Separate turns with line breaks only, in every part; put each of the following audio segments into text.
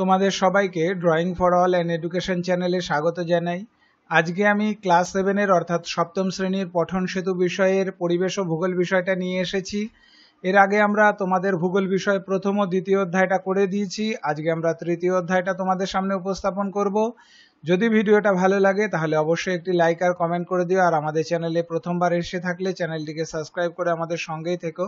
তোমাদের সবাইকে drawing for all and education চ্যানেলে স্বাগত জানাই আজকে আমি ক্লাস সেভেনের অর্থাৎ সপ্তম শ্রেণীর পঠন সেতু বিষয়ের পরিবেশ ও ভূগোল বিষয়টা নিয়ে এসেছি এর আগে আমরা তোমাদের ভূগোল বিষয় প্রথম ও দ্বিতীয় অধ্যায়টা করে দিয়েছি আজকে আমরা তৃতীয় অধ্যায়টা তোমাদের সামনে উপস্থাপন করব যদি ভিডিওটা ভালো লাগে তাহলে অবশ্যই একটি লাইক আর কমেন্ট করে দিও আর আমাদের চ্যানেলে প্রথমবার এসে থাকলে চ্যানেলটিকে সাবস্ক্রাইব করে আমাদের সঙ্গেই থেকো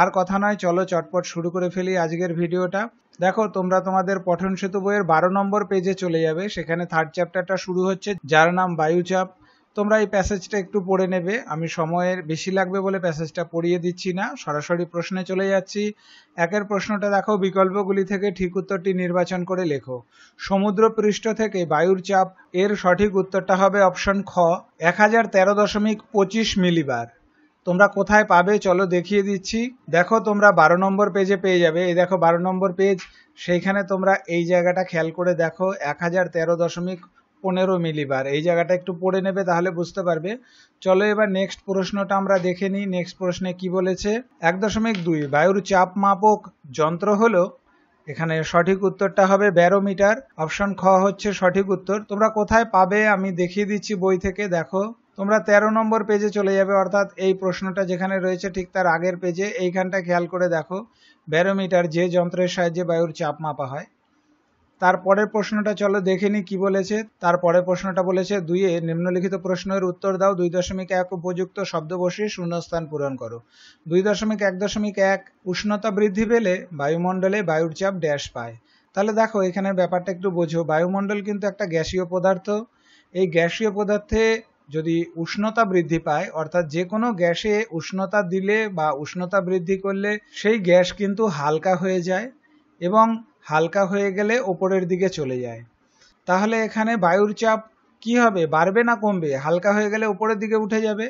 আর কথা নয় চলো চটপট শুরু করে ফেলি আজকের ভিডিওটা দেখো তোমরা তোমাদের পঠন সেতু বইয়ের বারো নম্বর পেজে চলে যাবে সেখানে থার্ড চ্যাপ্টারটা শুরু হচ্ছে যার নাম বায়ুচাপ তোমরা এই প্যাসেজটা একটু পড়ে নেবে আমি সময়ের বেশি লাগবে বলে প্যাসেজটা পড়িয়ে দিচ্ছি না সরাসরি প্রশ্নে চলে যাচ্ছি একের প্রশ্নটা দেখো বিকল্পগুলি থেকে ঠিক উত্তরটি নির্বাচন করে লেখো সমুদ্র পৃষ্ঠ থেকে বায়ুর চাপ এর সঠিক উত্তরটা হবে অপশন খ এক হাজার তেরো দশমিক পঁচিশ মিলিবার তোমরা কোথায় পাবে চলো দেখিয়ে দিচ্ছি দেখো তোমরা বারো নম্বর পেজে পেয়ে যাবে এই দেখো বারো নম্বর পেজ সেইখানে তোমরা এই জায়গাটা খেয়াল করে দেখো এক হাজার তেরো দশমিক পনেরো মিলিবার এই জায়গাটা একটু পড়ে নেবে তাহলে বুঝতে পারবে চলো এবার নেক্সট প্রশ্নটা আমরা দেখে নিই নেক্সট প্রশ্নে কি বলেছে এক দশমিক দুই বায়ুর চাপ মাপক যন্ত্র হলো এখানে সঠিক উত্তরটা হবে ব্যারোমিটার অপশন খ হচ্ছে সঠিক উত্তর তোমরা কোথায় পাবে আমি দেখিয়ে দিচ্ছি বই থেকে দেখো তোমরা ১৩ নম্বর পেজে চলে যাবে অর্থাৎ এই প্রশ্নটা যেখানে রয়েছে ঠিক তার আগের পেজে এইখানটা খেয়াল করে দেখো ব্যারোমিটার যে যন্ত্রের সাহায্যে বায়ুর চাপ মাপা হয় তার পরের প্রশ্নটা চলো দেখে নি কী বলেছে তার পরের প্রশ্নটা বলেছে দুইয়ে নিম্নলিখিত প্রশ্নের উত্তর দাও দুই দশমিক এক উপযুক্ত শব্দ বসিয়ে শূন্যস্থান পূরণ করো দুই দশমিক এক দশমিক এক উষ্ণতা বৃদ্ধি পেলে বায়ুমণ্ডলে বায়ুর চাপ ড্যাশ পায় তাহলে দেখো এখানে ব্যাপারটা একটু বোঝো বায়ুমণ্ডল কিন্তু একটা গ্যাসীয় পদার্থ এই গ্যাসীয় পদার্থে যদি উষ্ণতা বৃদ্ধি পায় অর্থাৎ যে কোনো গ্যাসে উষ্ণতা দিলে বা উষ্ণতা বৃদ্ধি করলে সেই গ্যাস কিন্তু হালকা হয়ে যায় এবং হালকা হয়ে গেলে ওপরের দিকে চলে যায় তাহলে এখানে বায়ুর চাপ কি হবে বাড়বে না কমবে হালকা হয়ে গেলে ওপরের দিকে উঠে যাবে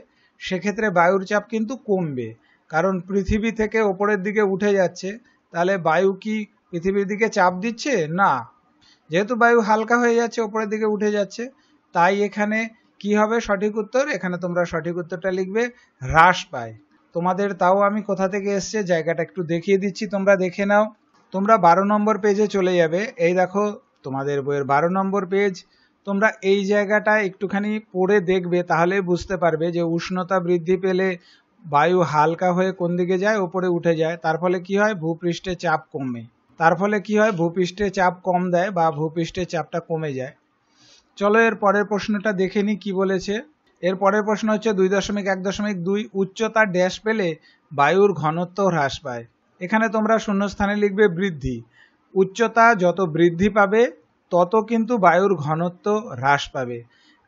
সেক্ষেত্রে বায়ুর চাপ কিন্তু কমবে কারণ পৃথিবী থেকে ওপরের দিকে উঠে যাচ্ছে তাহলে বায়ু কি পৃথিবীর দিকে চাপ দিচ্ছে না যেহেতু বায়ু হালকা হয়ে যাচ্ছে ওপরের দিকে উঠে যাচ্ছে তাই এখানে কি হবে সঠিক উত্তর এখানে তোমরা সঠিক উত্তরটা লিখবে হ্রাস পায় তোমাদের তাও আমি কোথা থেকে এসছে জায়গাটা একটু দেখিয়ে দিচ্ছি তোমরা দেখে নাও তোমরা বারো নম্বর পেজে চলে যাবে এই দেখো তোমাদের বইয়ের বারো নম্বর পেজ তোমরা এই জায়গাটা একটুখানি পড়ে দেখবে তাহলে বুঝতে পারবে যে উষ্ণতা বৃদ্ধি পেলে বায়ু হালকা হয়ে কোন দিকে যায় ওপরে উঠে যায় তার ফলে কি হয় ভূপৃষ্ঠে চাপ কমে তার ফলে কি হয় ভূপৃষ্ঠে চাপ কম দেয় বা ভূপৃষ্ঠে চাপটা কমে যায় চলো এর পরের প্রশ্নটা দেখে নিই কী বলেছে এর পরের প্রশ্ন হচ্ছে দুই দশমিক এক দশমিক দুই উচ্চতা ড্যাশ পেলে বায়ুর ঘনত্ব হ্রাস পায় এখানে তোমরা শূন্যস্থানে লিখবে বৃদ্ধি উচ্চতা যত বৃদ্ধি পাবে তত কিন্তু বায়ুর ঘনত্ব হ্রাস পাবে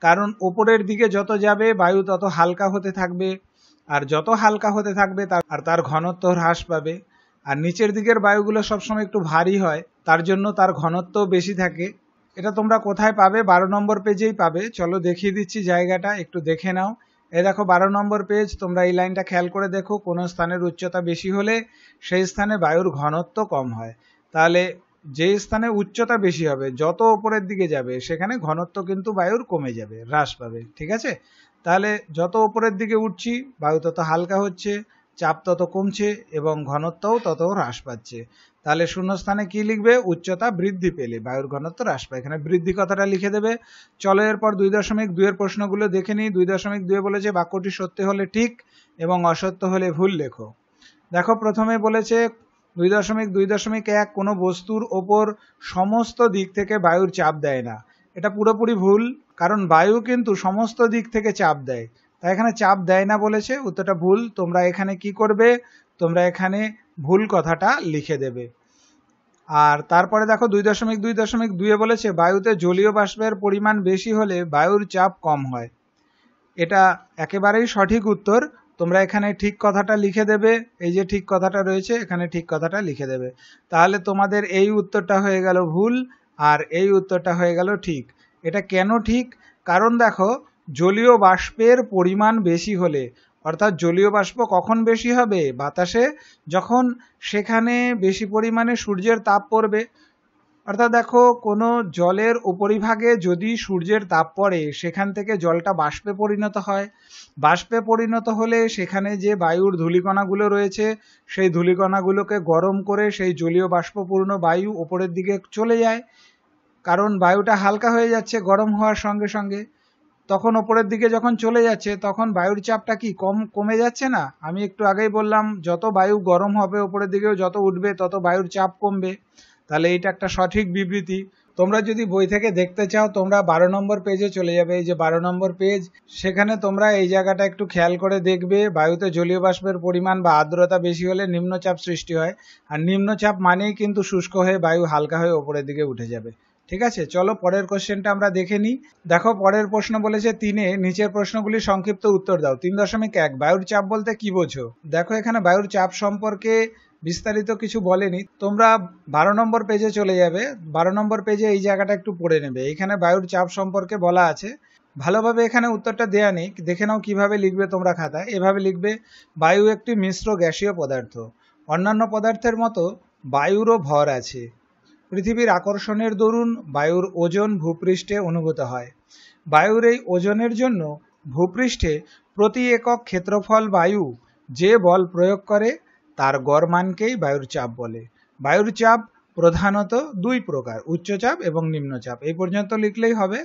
কারণ ওপরের দিকে যত যাবে বায়ু তত হালকা হতে থাকবে আর যত হালকা হতে থাকবে তার আর তার ঘনত্ব হ্রাস পাবে আর নিচের দিকের বায়ুগুলো সবসময় একটু ভারী হয় তার জন্য তার ঘনত্ব বেশি থাকে এটা তোমরা কোথায় পাবে বারো নম্বর পেজেই পাবে চলো দেখিয়ে দিচ্ছি জায়গাটা একটু দেখে নাও এ দেখো বারো নম্বর পেজ তোমরা এই লাইনটা খেয়াল করে দেখো কোনো স্থানের উচ্চতা বেশি হলে সেই স্থানে বায়ুর ঘনত্ব কম হয় তাহলে যে স্থানে উচ্চতা বেশি হবে যত ওপরের দিকে যাবে সেখানে ঘনত্ব কিন্তু বায়ুর কমে যাবে হ্রাস পাবে ঠিক আছে তাহলে যত ওপরের দিকে উঠছি বায়ু তত হালকা হচ্ছে চাপ তত কমছে এবং ঘনত্বও তত হ্রাস পাচ্ছে তাহলে শূন্যস্থানে কি লিখবে উচ্চতা বৃদ্ধি পেলে বায়ুর ঘনত্ব হ্রাস পায় এখানে বৃদ্ধি কথাটা লিখে দেবে চলো এরপর দুই দশমিক দুইয়ের প্রশ্নগুলো দেখে নিই দুই দশমিক দুয়ে বলেছে বাক্যটি সত্য হলে ঠিক এবং অসত্য হলে ভুল লেখো দেখো প্রথমে বলেছে দুই দশমিক দুই দশমিক এক কোনো বস্তুর ওপর সমস্ত দিক থেকে বায়ুর চাপ দেয় না এটা পুরোপুরি ভুল কারণ বায়ু কিন্তু সমস্ত দিক থেকে চাপ দেয় তাই এখানে চাপ দেয় না বলেছে উত্তরটা ভুল তোমরা এখানে কি করবে তোমরা এখানে ভুল কথাটা লিখে দেবে আর তারপরে দেখো দুই দশমিক দুই দশমিক দুইয়ে বলেছে বায়ুতে জলীয় বাষ্পের পরিমাণ বেশি হলে বায়ুর চাপ কম হয় এটা একেবারেই সঠিক উত্তর তোমরা এখানে ঠিক কথাটা লিখে দেবে এই যে ঠিক কথাটা রয়েছে এখানে ঠিক কথাটা লিখে দেবে তাহলে তোমাদের এই উত্তরটা হয়ে গেল ভুল আর এই উত্তরটা হয়ে গেল ঠিক এটা কেন ঠিক কারণ দেখো জলীয় বাষ্পের পরিমাণ বেশি হলে অর্থাৎ জলীয় বাষ্প কখন বেশি হবে বাতাসে যখন সেখানে বেশি পরিমাণে সূর্যের তাপ পড়বে অর্থাৎ দেখো কোনো জলের উপরিভাগে যদি সূর্যের তাপ পড়ে সেখান থেকে জলটা বাষ্পে পরিণত হয় বাষ্পে পরিণত হলে সেখানে যে বায়ুর ধূলিকণাগুলো রয়েছে সেই ধূলিকণাগুলোকে গরম করে সেই জলীয় বাষ্পপূর্ণ বায়ু উপরের দিকে চলে যায় কারণ বায়ুটা হালকা হয়ে যাচ্ছে গরম হওয়ার সঙ্গে সঙ্গে তখন ওপরের দিকে যখন চলে যাচ্ছে তখন বায়ুর চাপটা কি কম কমে যাচ্ছে না আমি একটু আগেই বললাম যত বায়ু গরম হবে ওপরের দিকেও যত উঠবে তত বায়ুর চাপ কমবে তাহলে এটা একটা সঠিক বিবৃতি তোমরা যদি বই থেকে দেখতে চাও তোমরা বারো নম্বর পেজে চলে যাবে এই যে বারো নম্বর পেজ সেখানে তোমরা এই জায়গাটা একটু খেয়াল করে দেখবে বায়ুতে জলীয় বাষ্পের পরিমাণ বা আর্দ্রতা বেশি হলে নিম্নচাপ সৃষ্টি হয় আর নিম্নচাপ মানেই কিন্তু শুষ্ক হয়ে বায়ু হালকা হয়ে ওপরের দিকে উঠে যাবে ঠিক আছে চলো পরের কোশ্চেনটা আমরা দেখে নিই দেখো পরের প্রশ্ন বলেছে তিনে নিচের প্রশ্নগুলি সংক্ষিপ্ত উত্তর দাও তিন দশমিক এক বায়ুর চাপ বলতে কি বোঝো দেখো এখানে বায়ুর চাপ সম্পর্কে বিস্তারিত কিছু বলেনি তোমরা বারো নম্বর পেজে চলে যাবে বারো নম্বর পেজে এই জায়গাটা একটু পড়ে নেবে এখানে বায়ুর চাপ সম্পর্কে বলা আছে ভালোভাবে এখানে উত্তরটা দেয়া নেই দেখে নাও কিভাবে লিখবে তোমরা খাতায় এভাবে লিখবে বায়ু একটি মিশ্র গ্যাসীয় পদার্থ অন্যান্য পদার্থের মতো বায়ুরও ভর আছে পৃথিবীর আকর্ষণের দরুন বায়ুর ওজন ভূপৃষ্ঠে অনুভূত হয় বায়ুর এই ওজনের জন্য ভূপৃষ্ঠে প্রতি একক ক্ষেত্রফল বায়ু যে বল প্রয়োগ করে তার গড়মানকেই বায়ুর চাপ বলে বায়ুর চাপ প্রধানত দুই প্রকার উচ্চচাপ এবং নিম্নচাপ এই পর্যন্ত লিখলেই হবে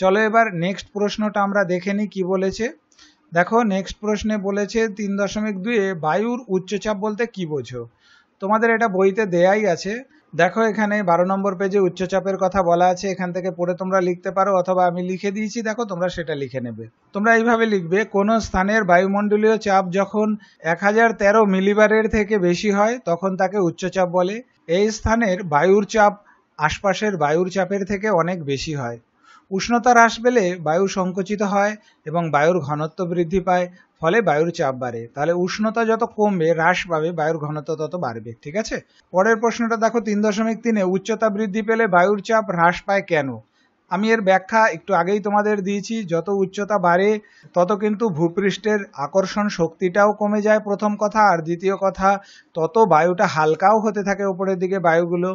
চলো এবার নেক্সট প্রশ্নটা আমরা দেখে নিই কী বলেছে দেখো নেক্সট প্রশ্নে বলেছে তিন দশমিক দুয়ে বায়ুর উচ্চচাপ বলতে কি বোঝো তোমাদের এটা বইতে দেয়াই আছে দেখো এখানে বারো নম্বর পেজে উচ্চচাপের কথা বলা আছে এখান থেকে পড়ে তোমরা লিখতে পারো অথবা আমি লিখে দিয়েছি দেখো তোমরা সেটা লিখে নেবে তোমরা এইভাবে লিখবে কোনো স্থানের বায়ুমণ্ডলীয় চাপ যখন এক হাজার তেরো মিলিবারের থেকে বেশি হয় তখন তাকে উচ্চচাপ বলে এই স্থানের বায়ুর চাপ আশপাশের বায়ুর চাপের থেকে অনেক বেশি হয় উষ্ণতা হ্রাস পেলে বায়ু সংকুচিত হয় এবং বায়ুর ঘনত্ব বৃদ্ধি পায় ফলে বায়ুর চাপ বাড়ে তাহলে উষ্ণতা যত কমবে হ্রাস পাবে বায়ুর ঘনত্ব তত বাড়বে ঠিক আছে পরের প্রশ্নটা দেখো তিন দশমিক তিনে উচ্চতা বৃদ্ধি পেলে বায়ুর চাপ হ্রাস পায় কেন আমি এর ব্যাখ্যা একটু আগেই তোমাদের দিয়েছি যত উচ্চতা বাড়ে তত কিন্তু ভূপৃষ্ঠের আকর্ষণ শক্তিটাও কমে যায় প্রথম কথা আর দ্বিতীয় কথা তত বায়ুটা হালকাও হতে থাকে ওপরের দিকে বায়ুগুলো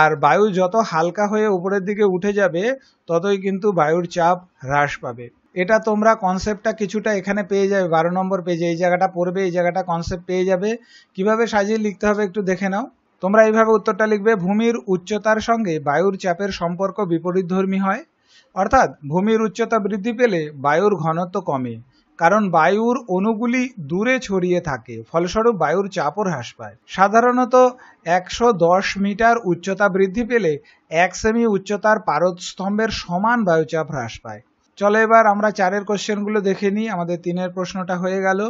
আর বায়ু যত হালকা হয়ে উপরের দিকে উঠে যাবে ততই কিন্তু বায়ুর চাপ হ্রাস পাবে এটা তোমরা কনসেপ্টটা কিছুটা এখানে পেয়ে যাবে বারো নম্বর পেজে এই জায়গাটা পড়বে এই জায়গাটা কনসেপ্ট পেয়ে যাবে কিভাবে সাজিয়ে লিখতে হবে একটু দেখে নাও তোমরা এইভাবে উত্তরটা লিখবে ভূমির উচ্চতার সঙ্গে বায়ুর চাপের সম্পর্ক বিপরীতধর্মী হয় অর্থাৎ ভূমির উচ্চতা বৃদ্ধি পেলে বায়ুর ঘনত্ব কমে কারণ বায়ুর অণুগুলি দূরে ছড়িয়ে থাকে ফলস্বরূপ বায়ুর চাপও হ্রাস পায় সাধারণত একশো মিটার উচ্চতা বৃদ্ধি পেলে এক সেমি উচ্চতার পারদস্তম্ভের সমান বায়ুচাপ হ্রাস পায় চলো এবার আমরা চারের কোশ্চেনগুলো দেখে নিই আমাদের তিনের প্রশ্নটা হয়ে গেল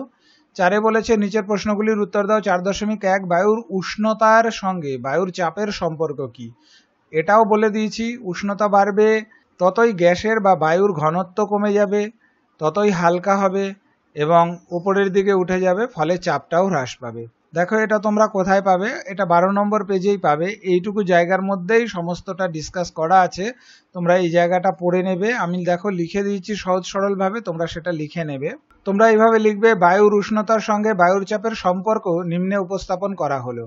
চারে বলেছে নিচের প্রশ্নগুলির উত্তর দাও চার দশমিক এক বায়ুর উষ্ণতার সঙ্গে বায়ুর চাপের সম্পর্ক কি এটাও বলে দিয়েছি উষ্ণতা বাড়বে ততই গ্যাসের বা বায়ুর ঘনত্ব কমে যাবে ততই হালকা হবে এবং উপরের দিকে উঠে যাবে ফলে চাপটাও হ্রাস পাবে দেখো এটা তোমরা কোথায় পাবে এটা বারো নম্বর পেজেই পাবে এইটুকু জায়গার মধ্যেই সমস্তটা ডিসকাস করা আছে তোমরা এই জায়গাটা পড়ে নেবে আমি দেখো লিখে দিয়েছি সহজ সরলভাবে তোমরা সেটা লিখে নেবে তোমরা এইভাবে লিখবে বায়ুর উষ্ণতার সঙ্গে বায়ুর চাপের সম্পর্ক নিম্নে উপস্থাপন করা হলো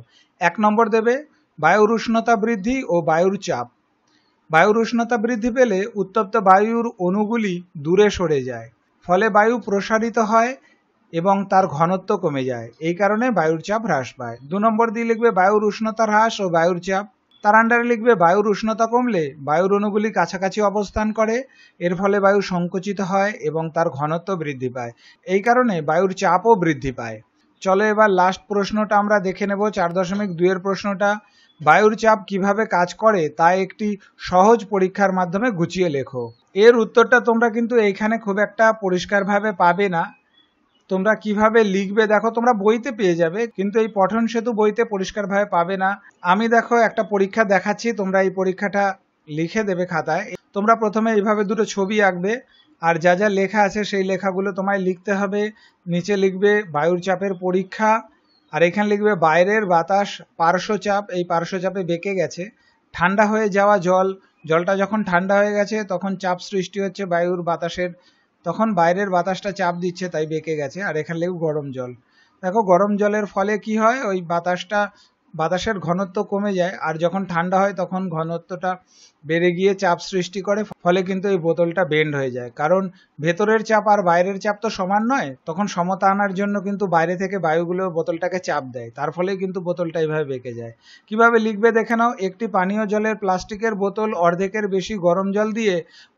এক নম্বর দেবে বায়ুর উষ্ণতা বৃদ্ধি ও বায়ুর চাপ বায়ুর উষ্ণতা বৃদ্ধি পেলে উত্তপ্ত বায়ুর অণুগুলি দূরে সরে যায় ফলে বায়ু প্রসারিত হয় এবং তার ঘনত্ব কমে যায় এই কারণে বায়ুর চাপ হ্রাস পায় দু নম্বর দিয়ে লিখবে বায়ুর উষ্ণতা হ্রাস ও বায়ুর চাপ তার আন্ডারে লিখবে বায়ুর উষ্ণতা কমলে বায়ুর অণুগুলি কাছাকাছি অবস্থান করে এর ফলে বায়ু সংকুচিত হয় এবং তার ঘনত্ব বৃদ্ধি পায় এই কারণে বায়ুর চাপও বৃদ্ধি পায় চলো এবার লাস্ট প্রশ্নটা আমরা দেখে নেব চার দশমিক দুইয়ের প্রশ্নটা বায়ুর চাপ কিভাবে কাজ করে তা একটি সহজ পরীক্ষার মাধ্যমে গুছিয়ে লেখো এর উত্তরটা তোমরা কিন্তু এইখানে খুব একটা পরিষ্কারভাবে পাবে না তোমরা কিভাবে লিখবে দেখো তোমরা বইতে পেয়ে যাবে কিন্তু এই পঠন সেতু বইতে পরিষ্কারভাবে পাবে না আমি দেখো একটা পরীক্ষা দেখাচ্ছি তোমরা এই পরীক্ষাটা লিখে দেবে খাতায় তোমরা প্রথমে এইভাবে দুটো ছবি আঁকবে আর যা যা লেখা আছে সেই লেখাগুলো তোমায় লিখতে হবে নিচে লিখবে বায়ুর চাপের পরীক্ষা আর এখানে লিখবে বাইরের বাতাস পার্শ্বচাপ এই পার্শ্বচাপে বেঁকে গেছে ঠান্ডা হয়ে যাওয়া জল জলটা যখন ঠান্ডা হয়ে গেছে তখন চাপ সৃষ্টি হচ্ছে বায়ুর বাতাসের তখন বাইরের বাতাসটা চাপ দিচ্ছে তাই বেঁকে গেছে আর এখানে গরম জল দেখো গরম জলের ফলে কি হয় ওই বাতাসটা বাতাসের ঘনত্ব কমে যায় আর যখন ঠান্ডা হয় তখন ঘনত্বটা বেড়ে গিয়ে চাপ সৃষ্টি করে ফলে কিন্তু এই বোতলটা বেন্ড হয়ে যায় কারণ ভেতরের চাপ আর বাইরের চাপ তো সমান নয় তখন সমতা আনার জন্য কিন্তু বাইরে থেকে বায়ুগুলো বোতলটাকে চাপ দেয় তার ফলে কিন্তু বোতলটা এইভাবে বেঁকে যায় কিভাবে লিখবে দেখে নাও একটি পানীয় জলের প্লাস্টিকের বোতল অর্ধেকের বেশি গরম জল দিয়ে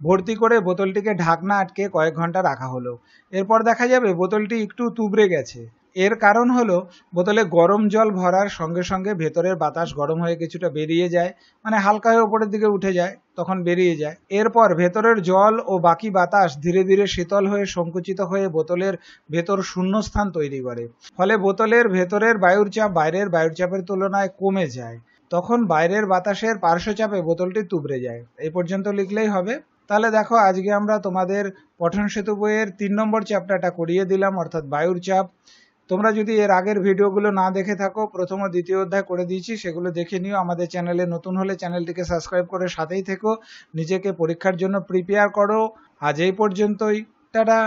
ভর্তি করে বোতলটিকে ঢাকনা আটকে কয়েক ঘন্টা রাখা হলো এরপর দেখা যাবে বোতলটি একটু তুবড়ে গেছে এর কারণ হলো বোতলে গরম জল ভরার সঙ্গে সঙ্গে ভেতরের বাতাস গরম হয়ে কিছুটা বেরিয়ে যায় মানে হালকা হয়ে ওপরের দিকে উঠে যায় তখন বেরিয়ে যায় এরপর ভেতরের জল ও বাকি বাতাস ধীরে ধীরে শীতল হয়ে সংকুচিত হয়ে বোতলের ভেতর শূন্যস্থান তৈরি করে ফলে বোতলের ভেতরের বায়ুর চাপ বাইরের বায়ুর চাপের তুলনায় কমে যায় তখন বাইরের বাতাসের পার্শ্বচাপে বোতলটি তুবড়ে যায় এই পর্যন্ত লিখলেই হবে তাহলে দেখো আজকে আমরা তোমাদের পঠন সেতু বইয়ের তিন নম্বর চ্যাপ্টারটা করিয়ে দিলাম অর্থাৎ বায়ুর চাপ তোমরা যদি এর আগের ভিডিওগুলো না দেখে থাকো প্রথম ও দ্বিতীয় অধ্যায় করে দিয়েছি সেগুলো দেখে নিও আমাদের চ্যানেলে নতুন হলে চ্যানেলটিকে সাবস্ক্রাইব করে সাথেই থেকো নিজেকে পরীক্ষার জন্য প্রিপেয়ার করো আজ এই পর্যন্তই টাটা